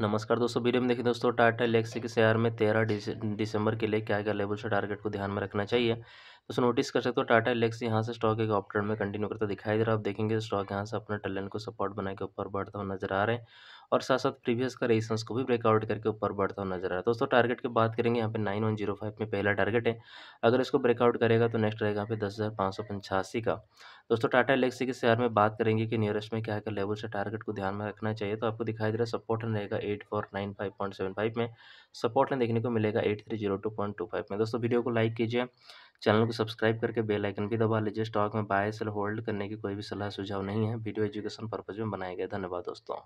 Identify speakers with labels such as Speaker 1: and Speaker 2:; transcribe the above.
Speaker 1: नमस्कार दोस्तों वीडियो में देखिए दोस्तों टाटा लेक्सी के शेयर में तेरह दिसंबर के लिए क्या क्या लेवल और टारगेट को ध्यान में रखना चाहिए तो नोटिस कर सकते हो टाटा एलेक्स यहाँ से स्टॉक एक ऑप्टर में कंटिन्यू करता दिखाई दे रहा है आप देखेंगे स्टॉक यहाँ से अपने टैलेंट को सपोर्ट बना के ऊपर बढ़ता हुआ नजर आ रहा है और साथ साथ प्रीवियस का रेजिस्टेंस को भी ब्रेकआउट करके ऊपर बढ़ता हुआ नजर आ रहा है दोस्तों टारगेट की बात करेंगे यहाँ पे नाइन वन जीरो फाइव में पहला टारगेट है अगर इसको ब्रेकआउट करेगा तो नेक्स्ट रहेगा यहाँ पे दस हज़ार पाँच सौ पंचासी का दोस्तों टाटा एलेक्सी के शेयर में बात करेंगे कि नियरेस्ट में क्या क्या लेवल से टारगेट को ध्यान में रखना चाहिए तो आपको दिखाई दे रहा है सपोर्ट रहेगा eight four nine five point seven five में सपोर्ट देखने को मिलेगा eight three zero two point two five में दोस्तों वीडियो को लाइक कीजिए चैनल को सब्सक्राइब करके बेल आइकन भी दबा लीजिए स्टॉक में बाय सेल होल्ड करने की कोई भी सलाह सुझाव नहीं है वीडियो एजुकेशन पर्पज़ में बनाए गए धन्यवाद दोस्तों